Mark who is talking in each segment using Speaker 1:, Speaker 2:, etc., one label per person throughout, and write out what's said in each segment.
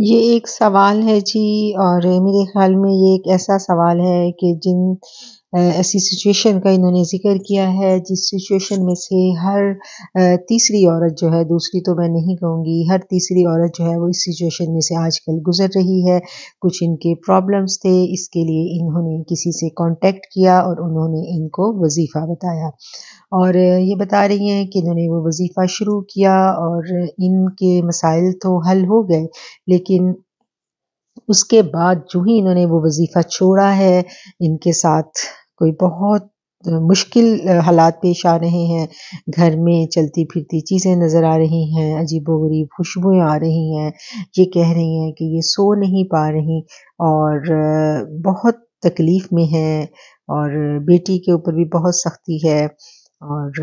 Speaker 1: ये एक सवाल है जी और मेरे ख्याल में ये एक ऐसा सवाल है कि जिन ऐसी सिचुएशन का इन्होंने जिक्र किया है जिस सिचुएशन में से हर तीसरी औरत जो है दूसरी तो मैं नहीं कहूँगी हर तीसरी औरत जो है वो इस सिचुएशन में से आजकल गुजर रही है कुछ इनके प्रॉब्लम्स थे इसके लिए इन्होंने किसी से कांटेक्ट किया और उन्होंने इनको वजीफ़ा बताया और ये बता रही हैं कि इन्होंने वो वजीफ़ा शुरू किया और इनके मसाइल तो हल हो गए लेकिन उसके बाद जो ही इन्होंने वो वजीफ़ा छोड़ा है इनके साथ कोई बहुत मुश्किल हालात पेश आ रहे हैं घर में चलती फिरती चीज़ें नज़र आ रही हैं अजीबोगरीब खुशबुएं आ रही हैं ये कह रही हैं कि ये सो नहीं पा रही और बहुत तकलीफ़ में है और बेटी के ऊपर भी बहुत सख्ती है और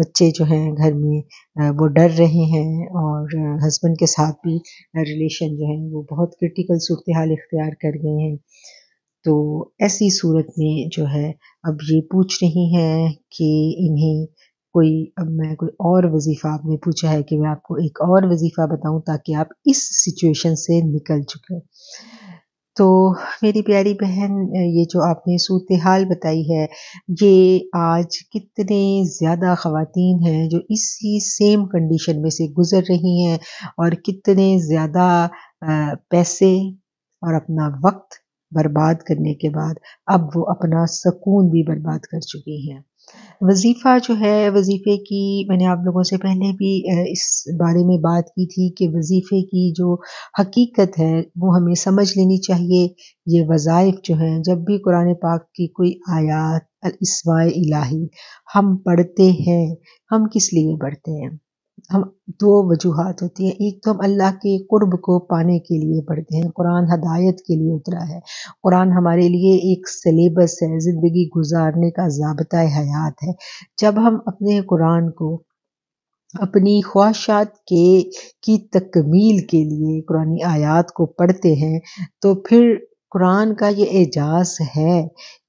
Speaker 1: बच्चे जो हैं घर में वो डर रहे हैं और हस्बैंड के साथ भी रिलेशन जो है वो बहुत क्रिटिकल सूरत हाल इख्तियार कर गए हैं तो ऐसी सूरत में जो है अब ये पूछ रही हैं कि इन्हें कोई अब मैं कोई और वजीफ़ा आपने पूछा है कि मैं आपको एक और वजीफ़ा बताऊं ताकि आप इस सिचुएशन से निकल चुके तो मेरी प्यारी बहन ये जो आपने सूरत हाल बताई है ये आज कितने ज़्यादा ख़वातीन हैं जो इसी सेम कंडीशन में से गुज़र रही हैं और कितने ज़्यादा पैसे और अपना वक्त बर्बाद करने के बाद अब वो अपना सुकून भी बर्बाद कर चुकी हैं वजीफ़ा जो है वजीफ़े की मैंने आप लोगों से पहले भी इस बारे में बात की थी कि वजीफ़े की जो हकीकत है वो हमें समझ लेनी चाहिए ये वज़ाइफ जो हैं जब भी कुरान पाक की कोई आयात इसवाए इलाही हम पढ़ते हैं हम किस लिए पढ़ते हैं हम दो वजूहत होती है एक तो हम अल्लाह के कुर्ब को पाने के लिए पढ़ते हैं कुरान हदायत के लिए उतरा है कुरान हमारे लिए एक सिलेबस है ज़िंदगी गुजारने का जबता हयात है जब हम अपने कुरान को अपनी ख्वाहिशात के की तकमील के लिए कुरानी आयात को पढ़ते हैं तो फिर कुरान का ये एजाज है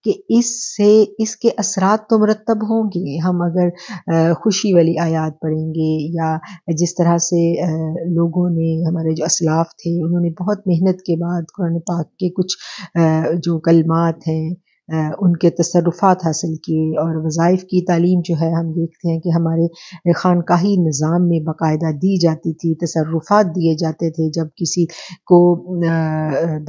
Speaker 1: कि इससे इसके असरात तो मरतब होंगे हम अगर खुशी वाली आयात पढ़ेंगे या जिस तरह से लोगों ने हमारे जो असलाफ थे उन्होंने बहुत मेहनत के बाद कुरान पाक के कुछ जो कलमात हैं उनके तसरुफ़ात हासिल किए और वज़ाइफ़ की तालीम जो है हम देखते हैं कि हमारे ख़ानकाही निज़ाम में बाकायदा दी जाती थी तसरुफ़ात दिए जाते थे जब किसी को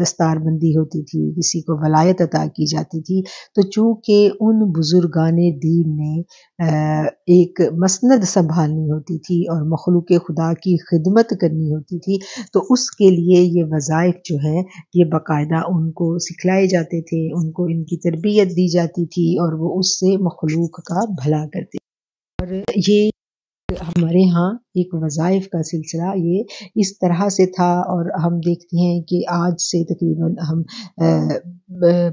Speaker 1: दस्तारबंदी होती थी किसी को वलायत अता की जाती थी तो चूँकि उन बुज़ुर्गान दीन ने एक मसंद संभालनी होती थी और मखलूक खुदा की खिदमत करनी होती थी तो उसके लिए ये वज़ाइफ जो है ये बाकायदा उनको सिखलाए जाते थे उनको इनकी तरबियत दी जाती थी और वो उससे मखलूक का भला करते और ये हमारे यहाँ एक वज़ाइफ का सिलसिला ये इस तरह से था और हम देखते हैं कि आज से तकरीबन हम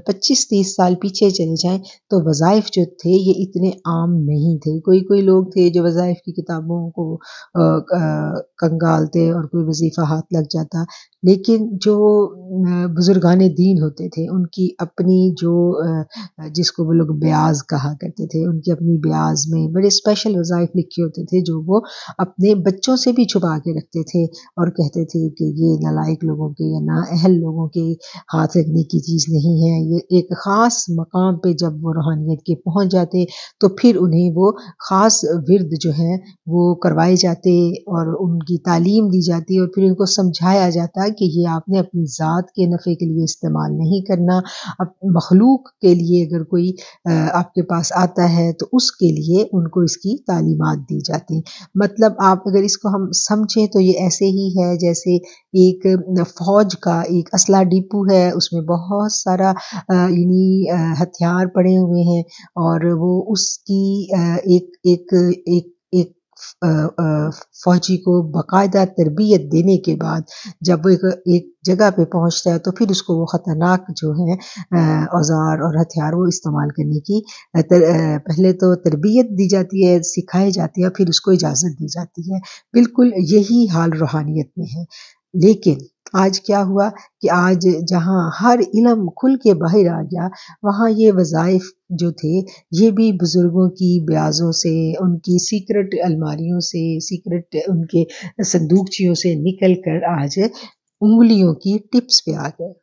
Speaker 1: पच्चीस तीस साल पीछे चले जाएं तो वज़ाइफ जो थे ये इतने आम नहीं थे कोई कोई लोग थे जो वज़ाइफ की किताबों को कंगालते और कोई वजीफ़ा हाथ लग जाता लेकिन जो बुज़ुर्गान दीन होते थे उनकी अपनी जो जिसको वो लोग ब्याज कहा करते थे उनकी अपनी ब्याज में बड़े स्पेशल वज़ाइफ लिखे होते थे जो वो वो अपने बच्चों से भी छुपा के रखते थे और कहते थे कि ये नालायक लोगों के या नाअहल लोगों के हाथ रखने की चीज़ नहीं है ये एक ख़ास मकाम पे जब वो रूहानियत के पहुंच जाते तो फिर उन्हें वो ख़ास विरद जो है वो करवाए जाते और उनकी तालीम दी जाती और फिर उनको समझाया जाता कि ये आपने अपनी ज़ात के नफ़े के लिए इस्तेमाल नहीं करना अब मखलूक के लिए अगर कोई आपके पास आता है तो उसके लिए उनको इसकी तालीमत दी जाती मतलब आप अगर इसको हम समझें तो ये ऐसे ही है जैसे एक फौज का एक असला डिपो है उसमें बहुत सारा यानी हथियार पड़े हुए हैं और वो उसकी एक एक एक फौजी को बाकायदा तरबियत देने के बाद जब एक एक जगह पे पहुंचता है तो फिर उसको वो ख़तरनाक जो है औज़ार और हथियार वो इस्तेमाल करने की पहले तो तरबियत दी जाती है सिखाई जाती है फिर उसको इजाज़त दी जाती है बिल्कुल यही हाल रूहानियत में है लेकिन आज क्या हुआ कि आज जहाँ हर इलम खुल के बाहर आ गया वहाँ ये वज़ाइफ जो थे ये भी बुज़ुर्गों की ब्याज़ों से उनकी सीक्रेट अलमारियों से सीक्रेट उनके संदूकचियों से निकल कर आज उंगलियों की टिप्स पे आ गए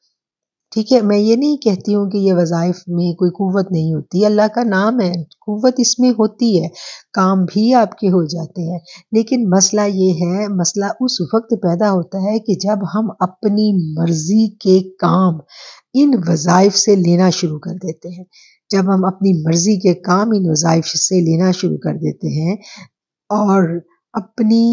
Speaker 1: ठीक है मैं ये नहीं कहती हूँ कि ये वज़ाइफ़ में कोई कुवत नहीं होती अल्लाह का नाम है कुवत इसमें होती है काम भी आपके हो जाते हैं लेकिन मसला ये है मसला उस वक़्त पैदा होता है कि जब हम अपनी मर्ज़ी के काम इन वज़ाइफ़ से लेना शुरू कर देते हैं जब हम अपनी मर्ज़ी के काम इन वज़ाइफ़ से लेना शुरू कर देते हैं और अपनी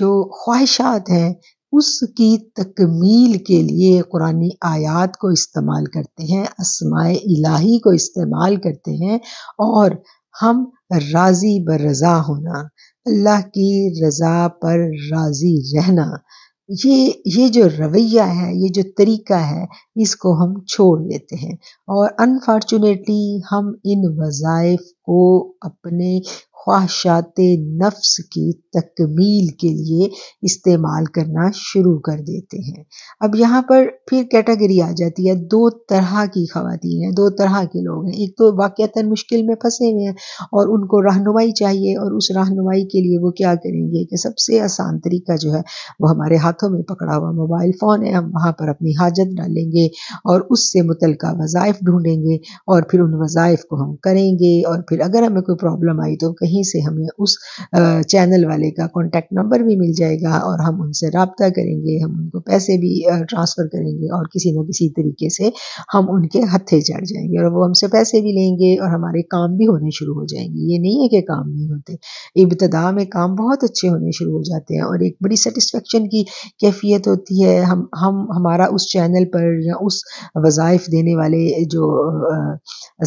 Speaker 1: जो ख्वाहिशात हैं उसकी तकमील के लिए कुरानी आयात को इस्तेमाल करते हैं असमाय इलाही को इस्तेमाल करते हैं और हम राज़ी ब रज़ा होना अल्लाह की रज़ा पर राज़ी रहना ये ये जो रवैया है ये जो तरीका है इसको हम छोड़ देते हैं और अनफॉर्चुनेटली हम इन वज़ाइफ को अपने ख्वाहिशात नफ्स की तकमील के लिए इस्तेमाल करना शुरू कर देते हैं अब यहाँ पर फिर कैटेगरी आ जाती है दो तरह की खातन हैं दो तरह के लोग हैं एक तो वाक़ता मुश्किल में फंसे हुए हैं और उनको रहनुमाई चाहिए और उस रहनुमाई के लिए वो क्या करेंगे कि सबसे आसान तरीका जो है वो हमारे हाथों में पकड़ा हुआ मोबाइल फ़ोन है हम वहाँ पर अपनी हाजत डालेंगे जाएंगे और उससे मुतल वज़ाइफ ढूँढेंगे और फिर उन वज़ाइफ को हम करेंगे और फिर अगर हमें कोई प्रॉब्लम आई तो कहीं से हमें उस चैनल वाले का कॉन्टैक्ट नंबर भी मिल जाएगा और हम उनसे रबता करेंगे हम उनको पैसे भी ट्रांसफ़र करेंगे और किसी न किसी तरीके से हम उनके हत्थे चढ़ जाएंगे और वो हमसे पैसे भी लेंगे और हमारे काम भी होने शुरू हो जाएंगे ये नहीं है कि काम नहीं होते इब्तदा में काम बहुत अच्छे होने शुरू हो जाते हैं और एक बड़ी सेटिस्फेक्शन की कैफियत होती है हम हम हमारा उस चैनल पर या उस वज़ाइफ़ देने वाले जो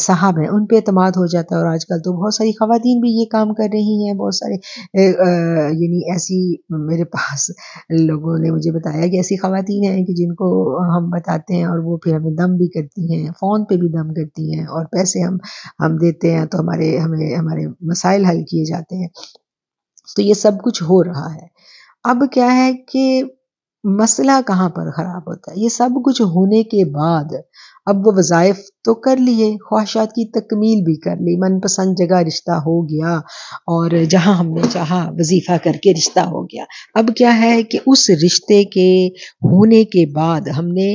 Speaker 1: साहब हैं उन पर अतमाद हो जाता है और आज कल तो बहुत सारी ख़वातीन भी ये काम कर रही हैं बहुत सारे यानी ऐसी मेरे पास लोगों ने मुझे बताया कि ऐसी ख़वातीन हैं कि जिनको हम बताते हैं और वो फिर हमें दम भी करती हैं फ़ोन पे भी दम करती हैं और पैसे हम हम देते हैं तो हमारे हमें हमारे मसाइल हल किए जाते हैं तो ये सब कुछ हो रहा है अब क्या है कि मसला कहाँ पर ख़राब होता है ये सब कुछ होने के बाद अब वो वजायफ तो कर लिए ख्वाहिशात की तकमील भी कर ली मनपसंद जगह रिश्ता हो गया और जहाँ हमने चाहा वजीफ़ा करके रिश्ता हो गया अब क्या है कि उस रिश्ते के होने के बाद हमने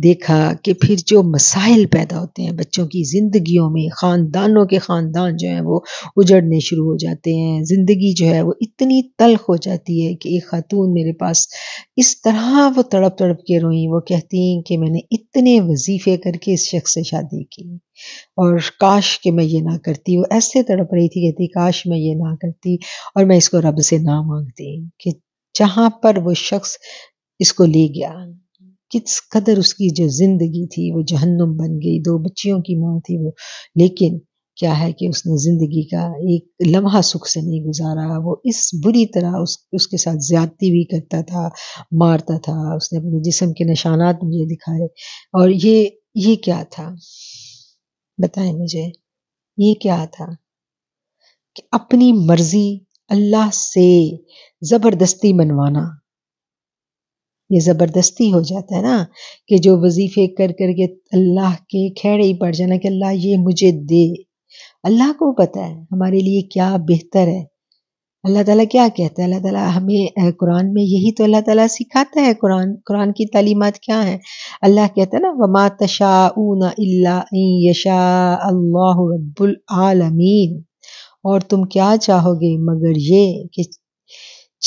Speaker 1: देखा कि फिर जो मसाइल पैदा होते हैं बच्चों की ज़िंदगियों में ख़ानदानों के ख़ानदान जो हैं वो उजड़ने शुरू हो जाते हैं ज़िंदगी जो है वो इतनी तलख हो जाती है कि एक ख़ातून मेरे पास इस तरह वो तड़प तड़प के रोई वो कहती कि मैंने इतने वजीफ़े करके इस शख्स से शादी की और काश के मैं ये ना करती वो ऐसे तड़प रही थी कहती काश मैं ये ना करती और मैं इसको रब से ना मांगती कि जहाँ पर वो शख्स इसको ले गया किस कदर उसकी जो ज़िंदगी थी वो जहन्नुम बन गई दो बच्चियों की माँ थी वो लेकिन क्या है कि उसने ज़िंदगी का एक लम्हा सुख से नहीं गुजारा वो इस बुरी तरह उस उसके साथ ज़्यादती भी करता था मारता था उसने अपने जिसम के निशानात मुझे दिखाए और ये ये क्या था बताएं मुझे ये क्या था कि अपनी मर्ज़ी अल्लाह से ज़बरदस्ती मनवाना ये ज़बरदस्ती हो जाता है ना कि जो वजीफ़े कर कर के अल्लाह के खेड़े ही पड़ जाना कि अल्लाह ये मुझे दे अल्लाह को पता है हमारे लिए क्या बेहतर है अल्लाह ताला क्या कहता है अल्लाह ताला हमें कुरान में यही तो अल्लाह ताला सिखाता है कुरान कुरान की तालीमत क्या है अल्लाह कहता है ना वमा तशाऊन यशा अल्लाह रब्बुल आलमीन और तुम क्या चाहोगे मगर ये कि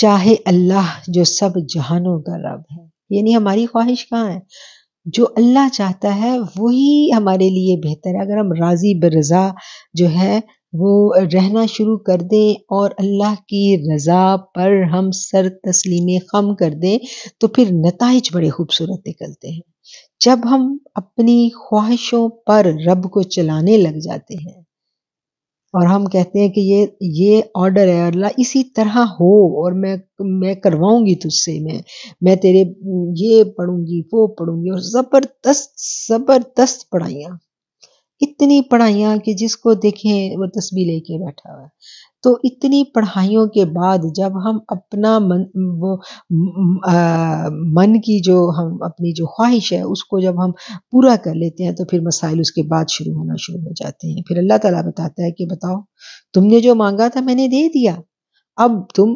Speaker 1: चाहे अल्लाह जो सब जहानों का रब है यानी हमारी ख्वाहिश कहाँ है जो अल्लाह चाहता है वही हमारे लिए बेहतर है अगर हम राज़ी बरज़ा जो है वो रहना शुरू कर दें और अल्लाह की रज़ा पर हम सर तस्लीम खम कर दें तो फिर नतज बड़े खूबसूरत निकलते हैं जब हम अपनी ख्वाहिशों पर रब को चलाने लग जाते हैं और हम कहते हैं कि ये ये ऑर्डर है अल्लाह इसी तरह हो और मैं मैं करवाऊंगी तुझसे मैं मैं तेरे ये पढ़ूंगी वो पढ़ूंगी और ज़बरदस्त ज़बरदस्त पढ़ाइयाँ इतनी पढ़ाइयाँ कि जिसको देखें वो तस्वीर लेके बैठा हुआ है तो इतनी पढ़ाइयों के बाद जब हम अपना मन वो आ, मन की जो हम अपनी जो ख्वाहिश है उसको जब हम पूरा कर लेते हैं तो फिर मसाइल उसके बाद शुरू होना शुरू हो जाते हैं फिर अल्लाह ताला बताता है कि बताओ तुमने जो मांगा था मैंने दे दिया अब तुम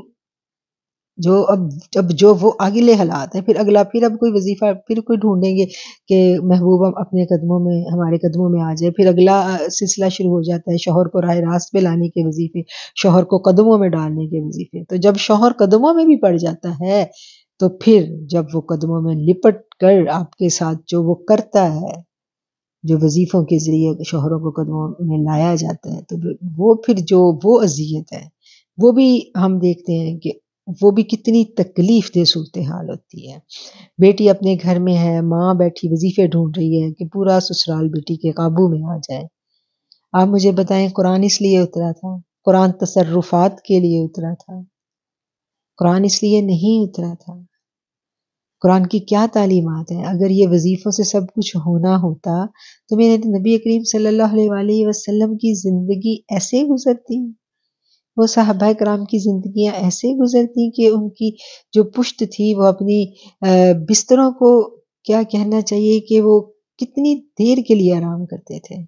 Speaker 1: जो अब जब जो वो अगले हालात हैं फिर अगला फिर अब कोई वजीफ़ा फिर कोई ढूंढेंगे कि महबूब हम अपने कदमों में हमारे कदमों में आ जाए फिर अगला सिलसिला शुरू हो जाता है शोहर को राह रास्त पे लाने के वजीफ़े शोहर को कदमों में डालने के वजीफ़े तो जब शोहर कदमों में भी पड़ जाता है तो फिर जब वो कदमों में लिपट कर आपके साथ जो वो करता है जो वजीफ़ों के ज़रिए शोहरों को कदमों में लाया जाता है तो वो फिर जो वो अजियत है वो भी हम देखते हैं कि वो भी कितनी तकलीफ दे सूरत हाल होती है बेटी अपने घर में है माँ बैठी वजीफे ढूंढ रही है कि पूरा ससुराल बेटी के काबू में आ जाए आप मुझे बताएं कुरान इसलिए उतरा था कुरान तसरुफात के लिए उतरा था कुरान इसलिए नहीं उतरा था कुरान की क्या तालीमत है अगर ये वजीफ़ों से सब कुछ होना होता तो मेरे नबी करीम सल्लल्लाहु अलैहि वसल्लम की ज़िंदगी ऐसे गुजरती वो साहबा कराम की जिंदगियां ऐसे गुज़रती कि उनकी जो पुश्त थी वो अपनी बिस्तरों को क्या कहना चाहिए कि वो कितनी देर के लिए आराम करते थे।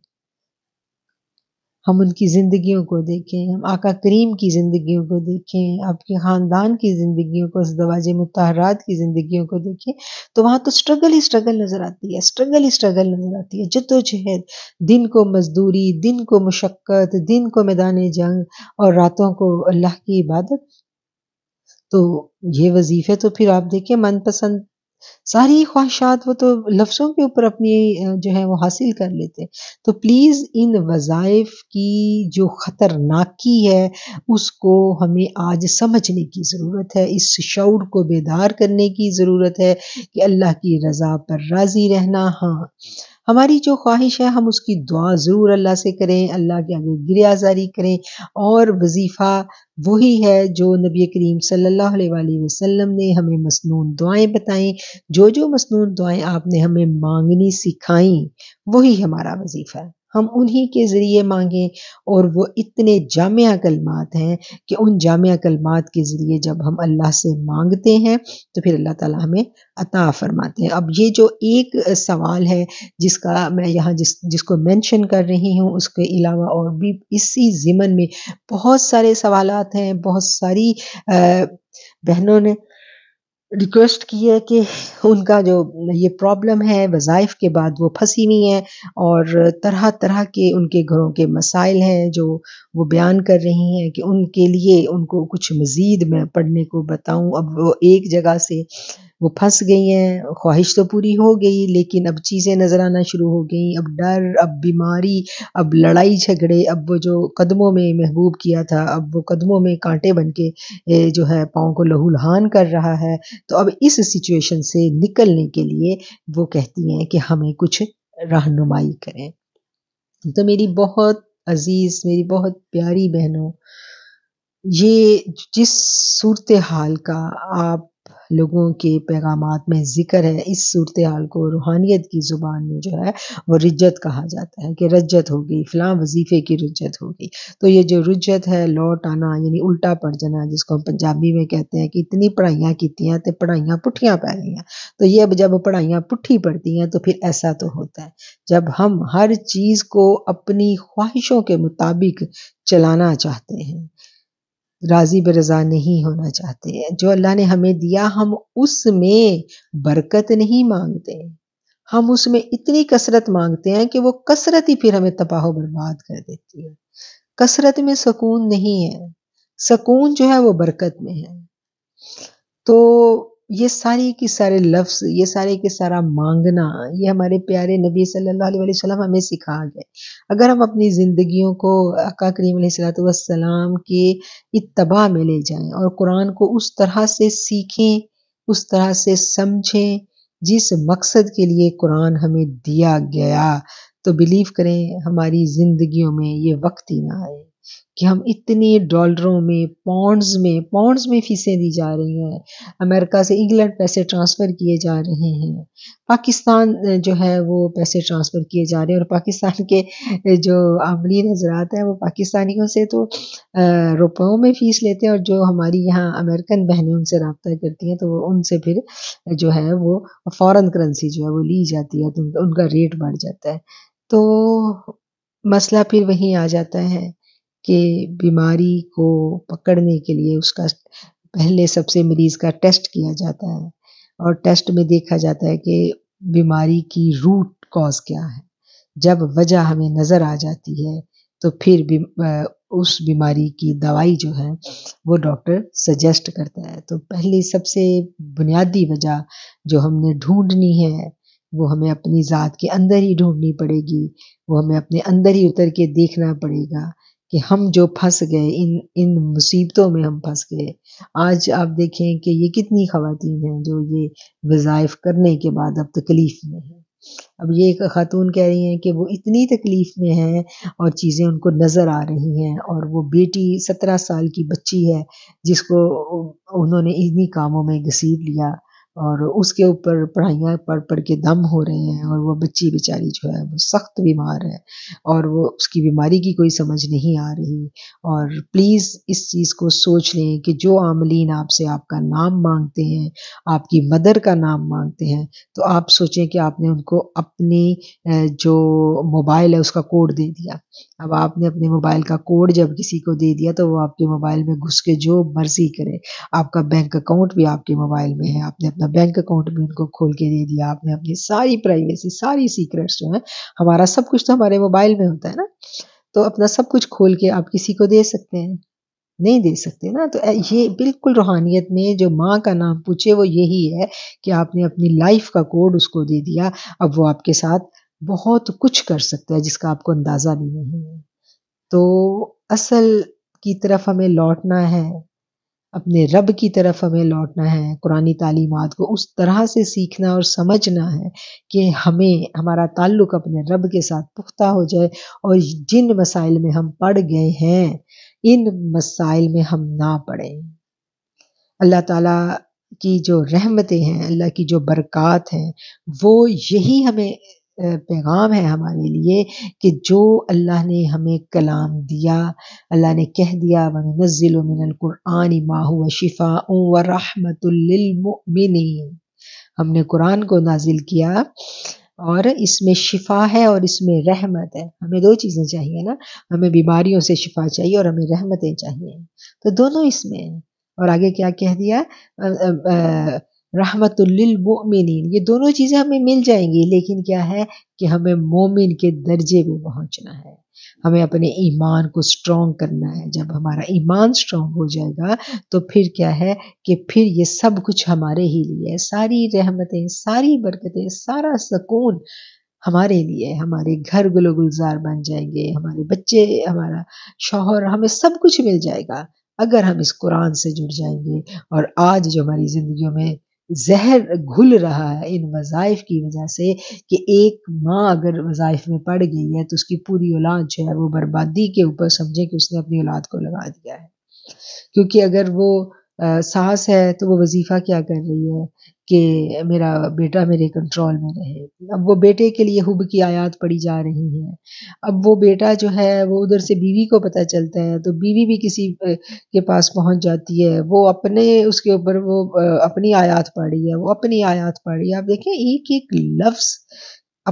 Speaker 1: हम उनकी ज़िंदगियों को देखें हम आका करीम की ज़िंदगियों को देखें आपके ख़ानदान की ज़िंदगियों को दवाज मतहरात की ज़िंदगियों को देखें तो वहाँ तो स्ट्रगल ही स्ट्रगल नज़र आती है स्ट्रगल ही स्ट्रगल नज़र आती है जदोजहद दिन को मजदूरी दिन को मशक्क़त दिन को मैदान जंग और रातों को अल्लाह की इबादत तो ये वजीफ़े तो फिर आप देखें मनपसंद सारी ख्वाहिशात वो तो लफ्ज़ों के ऊपर अपनी जो है वो हासिल कर लेते हैं तो प्लीज़ इन वज़ाइफ की जो ख़तरनाकी है उसको हमें आज समझने की ज़रूरत है इस शौर को बेदार करने की ज़रूरत है कि अल्लाह की रज़ा पर राज़ी रहना हाँ हमारी जो ख्वाहिश है हम उसकी दुआ ज़रूर अल्लाह से करें अल्लाह के आगे गिरियाजारी करें और वजीफ़ा वही है जो नबी करीम सल्लल्लाहु अलैहि वसल्लम ने हमें मसनून दुआएं बताएं जो जो मसनून दुआएं आपने हमें मांगनी सिखाई वही हमारा वजीफ़ा है हम उन्हीं के ज़रिए मांगें और वो इतने जाम कलमात हैं कि उन जाम कलमात के ज़रिए जब हम अल्लाह से मांगते हैं तो फिर अल्लाह ताला हमें अता फरमाते हैं अब ये जो एक सवाल है जिसका मैं यहाँ जिस जिसको मेंशन कर रही हूँ उसके अलावा और भी इसी ज़िमन में बहुत सारे सवाल हैं बहुत सारी बहनों ने रिक्वेस्ट की है कि उनका जो ये प्रॉब्लम है वज़ाइफ के बाद वो फंसी हुई हैं और तरह तरह के उनके घरों के मसाइल हैं जो वो बयान कर रही हैं कि उनके लिए उनको कुछ मज़ीद मैं पढ़ने को बताऊं अब वो एक जगह से वो फंस गई हैं ख्वाहिश तो पूरी हो गई लेकिन अब चीज़ें नज़र आना शुरू हो गई अब डर अब बीमारी अब लड़ाई झगड़े अब वो जो कदमों में महबूब किया था अब वो कदमों में कांटे बन के जो है पाँव को लहूलहान कर रहा है तो अब इस सिचुएशन से निकलने के लिए वो कहती हैं कि हमें कुछ रहनुमाई करें तो मेरी बहुत अजीज़ मेरी बहुत प्यारी बहनों ये जिस सूरत हाल का आप लोगों के पैगाम में जिक्र है इस सूरत हाल को रूहानियत की ज़ुबान में जो है वो रज्जत कहा जाता है कि रज्जत हो गई फ़लाँ वजीफ़े की रज्जत हो गई तो ये जो रजत है लौट आना यानी उल्टा पड़ जाना जिसको हम पंजाबी में कहते हैं कि इतनी पढ़ाइयाँ कीतियाँ तो पढ़ाइयाँ पुठियाँ पै गई तो ये अब जब पढ़ाइयाँ पुठी पड़ती हैं तो फिर ऐसा तो होता है जब हम हर चीज़ को अपनी ख्वाहिशों के मुताबिक चलाना चाहते हैं राज़ी बरज़ा नहीं होना चाहते हैं जो अल्लाह ने हमें दिया हम उसमें बरकत नहीं मांगते हम उसमें इतनी कसरत मांगते हैं कि वो कसरत ही फिर हमें तबाह बर्बाद कर देती है कसरत में सुकून नहीं है सुकून जो है वो बरकत में है तो ये सारे के सारे लफ्ज़ ये सारे के सारा मांगना ये हमारे प्यारे नबी सल्लल्लाहु अलैहि वसल्लम हमें सिखा गए अगर हम अपनी ज़िंदगियों को अका करीम सलाम के इतबा में ले जाएं और कुरान को उस तरह से सीखें उस तरह से समझें जिस मकसद के लिए कुरान हमें दिया गया तो बिलीव करें हमारी ज़िंदगियों में ये वक्त ही ना आए कि हम इतने डॉलरों में पौंड्स में पौंड्स में फीसें दी जा रही हैं अमेरिका से इंग्लैंड पैसे ट्रांसफ़र किए जा रहे हैं पाकिस्तान जो है वो पैसे ट्रांसफ़र किए जा रहे हैं और पाकिस्तान के जो अमली नजरात हैं वो पाकिस्तानियों से तो रुपयों में फ़ीस लेते हैं और जो हमारी यहाँ अमेरिकन बहनें उनसे रबता करती हैं तो उनसे फिर जो है वो फ़ौरन करेंसी जो है वो ली जाती है तो उनका रेट बढ़ जाता है तो मसला फिर वहीं आ जाता है के बीमारी को पकड़ने के लिए उसका पहले सबसे मरीज का टेस्ट किया जाता है और टेस्ट में देखा जाता है कि बीमारी की रूट कॉज क्या है जब वजह हमें नज़र आ जाती है तो फिर भी उस बीमारी की दवाई जो है वो डॉक्टर सजेस्ट करता है तो पहली सबसे बुनियादी वजह जो हमने ढूंढनी है वो हमें अपनी ज़ात के अंदर ही ढूंढनी पड़ेगी वो हमें अपने अंदर ही उतर के देखना पड़ेगा कि हम जो फंस गए इन इन मुसीबतों में हम फंस गए आज आप देखें कि ये कितनी खातन हैं जो ये वज़ाइफ करने के बाद अब तकलीफ़ में हैं अब ये एक खातून कह रही हैं कि वो इतनी तकलीफ़ में हैं और चीज़ें उनको नज़र आ रही हैं और वो बेटी सत्रह साल की बच्ची है जिसको उन्होंने इन्हीं कामों में घसीट लिया और उसके ऊपर पढ़ाइयाँ पढ़ पढ़ के दम हो रहे हैं और वो बच्ची बेचारी जो है वो सख्त बीमार है और वो उसकी बीमारी की कोई समझ नहीं आ रही और प्लीज़ इस चीज़ को सोच लें कि जो आमलिन आपसे आपका नाम मांगते हैं आपकी मदर का नाम मांगते हैं तो आप सोचें कि आपने उनको अपनी जो मोबाइल है उसका कोड दे दिया अब आपने अपने मोबाइल का कोड जब किसी को दे दिया तो वो आपके मोबाइल में घुस के जो मर्जी करे आपका बैंक अकाउंट भी आपके मोबाइल में है आपने अपना बैंक अकाउंट भी उनको खोल के दे दिया आपने अपनी सारी प्राइवेसी सारी सीक्रेट्स जो है हमारा सब कुछ तो हमारे मोबाइल में होता है ना तो अपना सब कुछ खोल के आप किसी को दे सकते हैं नहीं दे सकते ना तो ये बिल्कुल रूहानियत में जो माँ का नाम पूछे वो यही है कि आपने अपनी लाइफ का कोड उसको दे दिया अब वो आपके साथ बहुत कुछ कर सकता है जिसका आपको अंदाज़ा भी नहीं है तो असल की तरफ हमें लौटना है अपने रब की तरफ हमें लौटना है कुरानी तालीमत को उस तरह से सीखना और समझना है कि हमें हमारा ताल्लुक अपने रब के साथ पुख्ता हो जाए और जिन मसाइल में हम पढ़ गए हैं इन मसाइल में हम ना पढ़ें अल्लाह ताला की जो रहमतें हैं अल्लाह की जो बरक़ात हैं वो यही हमें पैगाम है हमारे लिए कि जो अल्लाह ने हमें कलाम दिया अल्लाह ने कह दिया वनज़िलमिनकुरान माहू शिफ़ा व रहमतमिन हमने कुरान को नाजिल किया और इसमें शिफा है और इसमें रहमत है हमें दो चीज़ें चाहिए ना हमें बीमारियों से शिफा चाहिए और हमें रहमतें चाहिए तो दोनों इसमें हैं और आगे क्या कह दिया रहमतुल्लिलमोमिन ये दोनों चीज़ें हमें मिल जाएंगी लेकिन क्या है कि हमें मोमिन के दर्जे में पहुंचना है हमें अपने ईमान को स्ट्रॉन्ग करना है जब हमारा ईमान स्ट्रॉन्ग हो जाएगा तो फिर क्या है कि फिर ये सब कुछ हमारे ही लिए है सारी रहमतें सारी बरकतें सारा सुकून हमारे लिए हमारे घर गुल गुलजार बन जाएंगे हमारे बच्चे हमारा शोहर हमें सब कुछ मिल जाएगा अगर हम इस कुरान से जुड़ जाएंगे और आज जो हमारी ज़िंदगियों में जहर घुल रहा है इन वज़ाइफ की वजह से कि एक माँ अगर वज़ाइफ में पड़ गई है तो उसकी पूरी औलाद जो है वो बर्बादी के ऊपर समझे कि उसने अपनी औलाद को लगा दिया है क्योंकि अगर वो सास है तो वो वजीफ़ा क्या कर रही है कि मेरा बेटा मेरे कंट्रोल में रहे अब वो बेटे के लिए हुब की आयात पड़ी जा रही है अब वो बेटा जो है वो उधर से बीवी को पता चलता है तो बीवी भी किसी के पास पहुंच जाती है वो अपने उसके ऊपर वो अपनी आयात पड़ी है वो अपनी आयात पड़ी है आप देखें एक एक लफ्ज़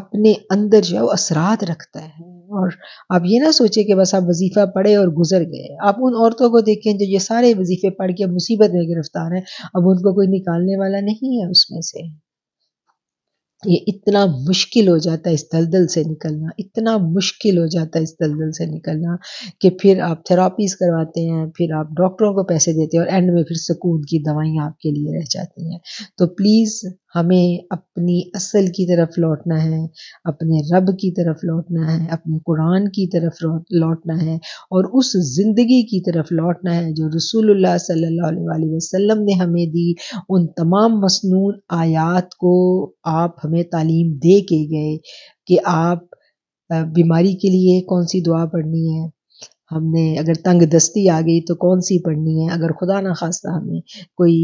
Speaker 1: अपने अंदर जो है वो असरात रखता है और आप ये ना सोचे कि बस आप वजीफ़ा पढ़े और गुजर गए आप उन औरतों को देखें जो ये सारे वजीफ़े पढ़ के मुसीबत में गिरफ्तार हैं अब उनको कोई निकालने वाला नहीं है उसमें से ये इतना मुश्किल हो जाता है इस दलदल से निकलना इतना मुश्किल हो जाता है इस दलदल से निकलना कि फिर आप थेरापीज करवाते हैं फिर आप डॉक्टरों को पैसे देते हैं और एंड में फिर सुकून की दवाइयाँ आपके लिए रह जाती हैं तो प्लीज़ हमें अपनी असल की तरफ लौटना है अपने रब की तरफ लौटना है अपने कुरान की तरफ लौटना है और उस ज़िंदगी की तरफ लौटना है जो रसूलुल्लाह सल्लल्लाहु अलैहि वसल्लम ने हमें दी उन तमाम मसनून आयात को आप हमें तालीम दे के गए कि आप बीमारी के लिए कौन सी दुआ पढ़नी है हमने अगर तंग दस्ती आ गई तो कौन सी पढ़नी है अगर खुदा ना खास्ता हमें कोई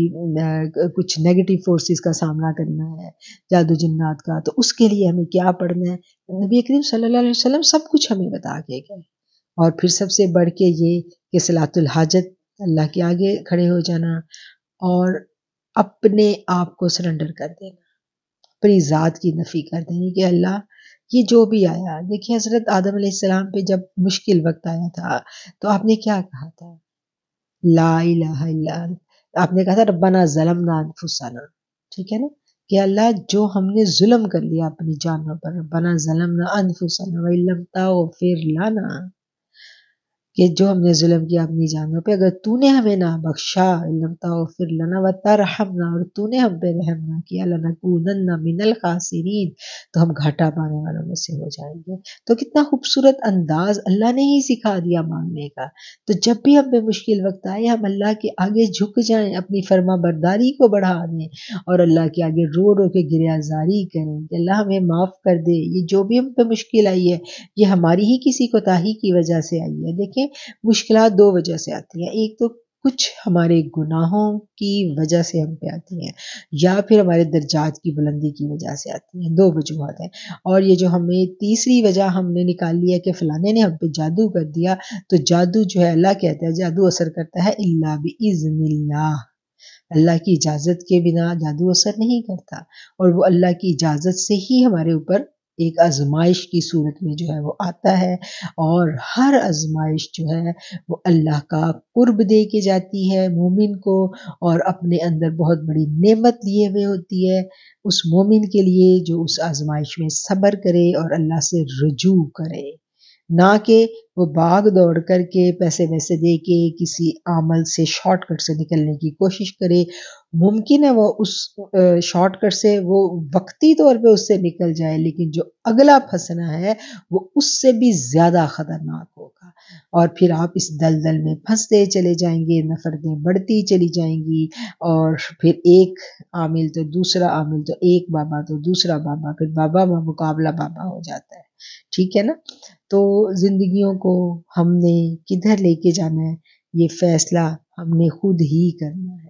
Speaker 1: कुछ नेगेटिव फोर्सेस का सामना करना है जादू जन्नात का तो उसके लिए हमें क्या पढ़ना है नबी करीम सल्लल्लाहु अलैहि वसल्लम सब कुछ हमें बता के गए और फिर सबसे बढ़ के ये कि सलातुल हाजत अल्लाह के आगे खड़े हो जाना और अपने आप को सरेंडर कर देना अपनी ज़ात की नफ़ी कर देनी कि अल्लाह ये जो भी आया देखिए हज़रत आदम सलाम पे जब मुश्किल वक्त आया था तो आपने क्या कहा था ला इलाहा इल्ला आपने कहा था रब्बना जलम ना अनफुसाना ठीक है ना कि अल्लाह जो हमने जुल्म कर लिया अपनी जानों पर रब्बना जलम ना अनफुसाना वम ताओ फिर लाना कि जो हमने जुल्म किया अपनी जानों पे अगर तूने हमें ना बख्शा फिर लना व ना और तूने हम पे रहम ना किया ना मिनल खासरीन तो हम घाटा पाने वालों में से हो जाएंगे तो कितना खूबसूरत अंदाज अल्लाह ने ही सिखा दिया मांगने का तो जब भी हम पे मुश्किल वक्त आए हम अल्लाह के आगे झुक जाएं अपनी फर्मा बरदारी को बढ़ा दें और अल्लाह के आगे रो रो के आजारी करें कि अल्लाह हमें माफ़ कर दे ये जो भी हम पे मुश्किल आई है ये हमारी ही किसी कोताही की वजह से आई है देखें हैं मुश्किल दो वजह से आती हैं एक तो कुछ हमारे गुनाहों की वजह से हम पे आती हैं या फिर हमारे दर्जात की बुलंदी की वजह से आती हैं दो वजूहत हैं और ये जो हमें तीसरी वजह हमने निकाल लिया कि फ़लाने ने हम पे जादू कर दिया तो जादू जो है अल्लाह कहता है जादू असर करता है अल्ला बज़निल्ला अल्लाह की इजाज़त के बिना जादू असर नहीं करता और वो अल्लाह की इजाज़त से ही हमारे ऊपर एक आजमाइश की सूरत में जो है वो आता है और हर आजमाइश जो है वो अल्लाह का कुर्ब दे के जाती है मोमिन को और अपने अंदर बहुत बड़ी नेमत लिए हुए होती है उस मोमिन के लिए जो उस आजमाइश में सब्र करे और अल्लाह से रजू करे ना कि वो भाग दौड़ करके पैसे वैसे दे के किसी आमल से शॉर्टकट से निकलने की कोशिश करे मुमकिन है वो उस शॉर्टकट से वो वक्ती तौर पे उससे निकल जाए लेकिन जो अगला फंसना है वो उससे भी ज़्यादा ख़तरनाक होगा और फिर आप इस दलदल में फंसते चले जाएंगे नफरतें बढ़ती चली जाएंगी और फिर एक आमिल तो दूसरा आमिल तो एक बाबा तो दूसरा बाबा फिर बाबा में मुकाबला बाबा हो जाता है ठीक है ना तो जिंदगियों को हमने किधर लेके जाना है ये फैसला हमने खुद ही करना है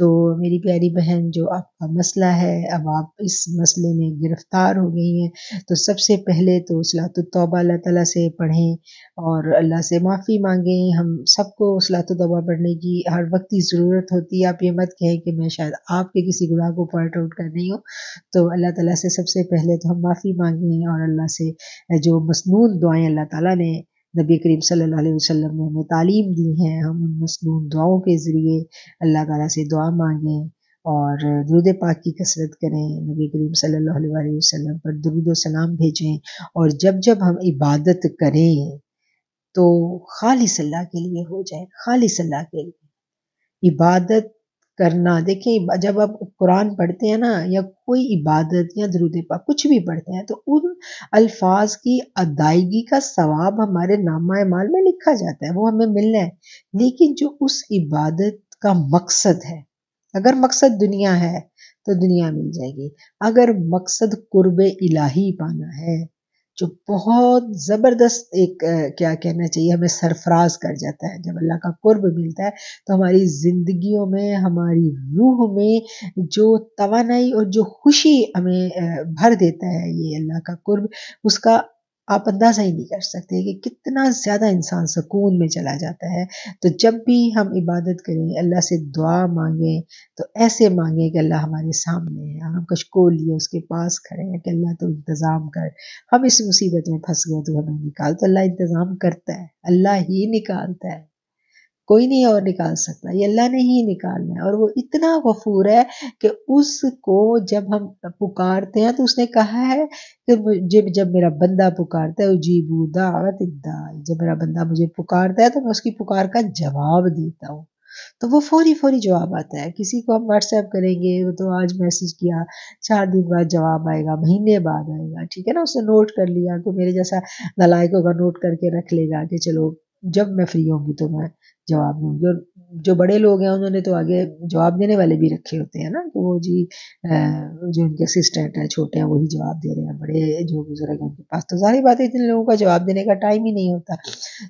Speaker 1: तो मेरी प्यारी बहन जो आपका मसला है अब आप इस मसले में गिरफ्तार हो गई हैं तो सबसे पहले तो सलातुल्तौबा अल्लाह ताला से पढ़ें और अल्लाह से माफ़ी मांगें हम सबको सलातुल्तौबा पढ़ने की हर वक्त की ज़रूरत होती है आप ये मत कहें कि मैं शायद आपके किसी गुनाह को पॉइंट आउट कर रही हूँ तो अल्लाह ताला से सबसे पहले तो हम माफ़ी मांगें और अल्लाह से जो मसनू दुआएँ अल्लाह ताला ने नबी करीम सल्लल्लाहु अलैहि वसल्लम ने हमें तालीम दी है हम उन मसनून दुआओं के ज़रिए अल्लाह ताला से दुआ मांगें और दरुद पाक की कसरत करें नबी करीम सल्लल्लाहु अलैहि वसल्लम पर दरुद सलाम भेजें और जब जब हम इबादत करें तो खालिस अल्लाह के लिए हो जाए खालिस अल्लाह के लिए इबादत करना देखिए जब आप कुरान पढ़ते हैं ना या कोई इबादत या दरुद पा कुछ भी पढ़ते हैं तो उन अल्फाज की अदायगी का सवाब हमारे नामा माल में लिखा जाता है वो हमें मिलना है लेकिन जो उस इबादत का मकसद है अगर मकसद दुनिया है तो दुनिया मिल जाएगी अगर मकसद कुर्ब इलाही पाना है जो बहुत ज़बरदस्त एक क्या कहना चाहिए हमें सरफराज कर जाता है जब अल्लाह का कुर्ब मिलता है तो हमारी ज़िंदगियों में हमारी रूह में जो तोानाई और जो खुशी हमें भर देता है ये अल्लाह का कुर्ब उसका आप अंदाज़ा ही नहीं कर सकते कि कितना ज़्यादा इंसान सुकून में चला जाता है तो जब भी हम इबादत करें अल्लाह से दुआ मांगें तो ऐसे मांगें कि अल्लाह हमारे सामने है हम को लिए उसके पास खड़े हैं कि अल्लाह तो इंतज़ाम कर हम इस मुसीबत में फंस गए तो हमें निकाल तो अल्लाह इंतज़ाम करता है अल्लाह ही निकालता है कोई नहीं और निकाल सकता ये अल्लाह ने ही निकालना है और वो इतना गफूर है कि उसको जब हम पुकारते हैं तो उसने कहा है कि जब जब मेरा बंदा पुकारता है उजीबू जब मेरा बंदा मुझे पुकारता है तो मैं उसकी पुकार का जवाब देता हूँ तो वो फौरी फौरी जवाब आता है किसी को हम व्हाट्सएप करेंगे वो तो आज मैसेज किया चार दिन बाद जवाब आएगा महीने बाद आएगा ठीक है ना उसने नोट कर लिया तो मेरे जैसा नलायकों का नोट करके रख लेगा कि चलो जब मैं फ्री होंगी तो मैं जवाब दूंगी और जो बड़े लोग हैं उन्होंने तो आगे जवाब देने वाले भी रखे होते हैं ना कि तो वो जी जो उनके असिस्टेंट हैं छोटे हैं वही जवाब दे रहे हैं बड़े जो बुजुर्ग हैं उनके पास तो सारी बातें इतने लोगों का जवाब देने का टाइम ही नहीं होता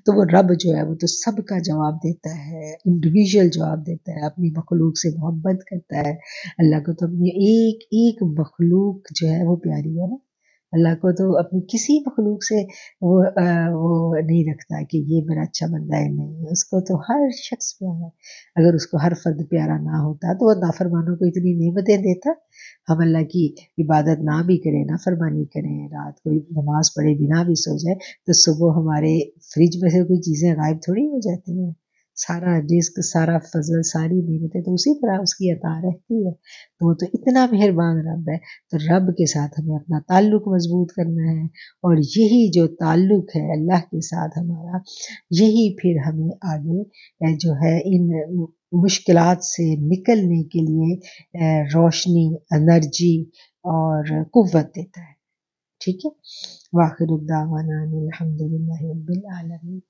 Speaker 1: तो वो रब जो है वो तो सबका जवाब देता है इंडिविजुअल जवाब देता है अपनी मखलूक से मोहब्बत करता है अल्लाह को तो अपनी एक एक मखलूक जो है वो प्यारी है ना अल्लाह को तो अपनी किसी मखलूक से वो आ, वो नहीं रखता कि ये मेरा अच्छा बंदा है नहीं उसको तो हर शख्स प्यारा है अगर उसको हर फर्द प्यारा ना होता तो वह नाफरमानों को इतनी नेमतें देता हम अल्लाह की इबादत ना भी करें ना फरमानी करें रात को नमाज पढ़े बिना भी सो जाए तो सुबह हमारे फ्रिज में से कोई चीज़ें गायब थोड़ी हो जाती हैं सारा रिस्क सारा फजल सारी नियमतें तो उसी तरह उसकी अता रहती है तो वो तो इतना मेहरबान रब है तो रब के साथ हमें अपना ताल्लुक मजबूत करना है और यही जो ताल्लुक है अल्लाह के साथ हमारा यही फिर हमें आगे जो है इन मुश्किल से निकलने के लिए रोशनी एनर्जी और कुत देता है ठीक है वाखिर उद्दावाना अलहमदिल्ला रबीआलमी